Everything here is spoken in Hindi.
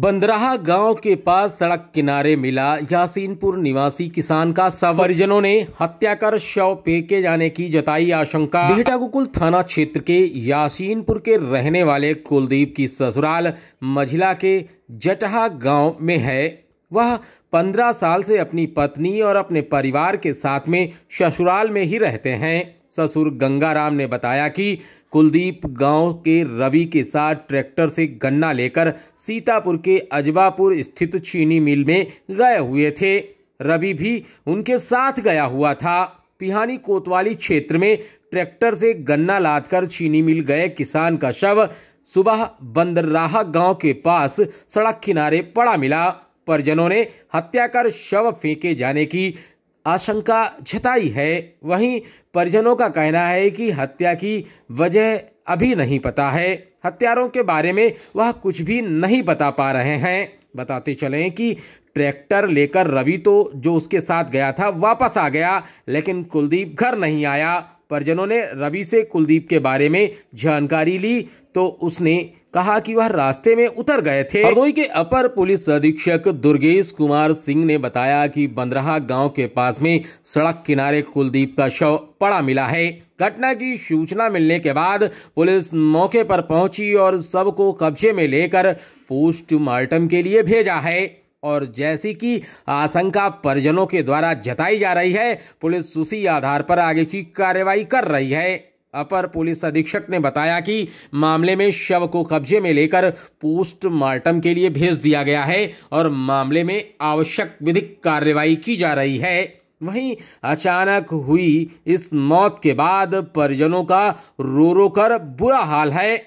बंदराहा गांव के पास सड़क किनारे मिला यासीनपुर निवासी किसान का शव परिजनों ने हत्या कर शव फेंके जाने की जताई आशंका बेहटा गोकुल थाना क्षेत्र के यासीनपुर के रहने वाले कुलदीप की ससुराल मझिला के जटहा गांव में है वह पंद्रह साल से अपनी पत्नी और अपने परिवार के साथ में ससुराल में ही रहते हैं ससुर गंगाराम ने बताया कि कुलदीप गांव के रवि के साथ ट्रैक्टर से गन्ना लेकर सीतापुर के अजबापुर स्थित चीनी मिल में गए हुए थे रवि भी उनके साथ गया हुआ था पिहानी कोतवाली क्षेत्र में ट्रैक्टर से गन्ना लादकर चीनी मिल गए किसान का शव सुबह बंदरराहा गांव के पास सड़क किनारे पड़ा मिला परिजनों ने हत्या कर शव फेंके जाने की आशंका जताई है वहीं परिजनों का कहना है कि हत्या की वजह अभी नहीं पता है हत्यारों के बारे में वह कुछ भी नहीं बता पा रहे हैं बताते चलें कि ट्रैक्टर लेकर रवि तो जो उसके साथ गया था वापस आ गया लेकिन कुलदीप घर नहीं आया परिजनों ने रवि से कुलदीप के बारे में जानकारी ली तो उसने कहा कि वह रास्ते में उतर गए थे हरदोई के अपर पुलिस अधीक्षक दुर्गेश कुमार सिंह ने बताया कि बंदराहा गांव के पास में सड़क किनारे कुलदीप का शव पड़ा मिला है घटना की सूचना मिलने के बाद पुलिस मौके पर पहुंची और सब को कब्जे में लेकर पोस्टमार्टम के लिए भेजा है और जैसी की आशंका परिजनों के द्वारा जताई जा रही है पुलिस उसी आधार पर आगे की कार्रवाई कर रही है अपर पुलिस अधीक्षक ने बताया कि मामले में शव को कब्जे में लेकर पोस्टमार्टम के लिए भेज दिया गया है और मामले में आवश्यक विधिक कार्रवाई की जा रही है वहीं अचानक हुई इस मौत के बाद परिजनों का रो रो कर बुरा हाल है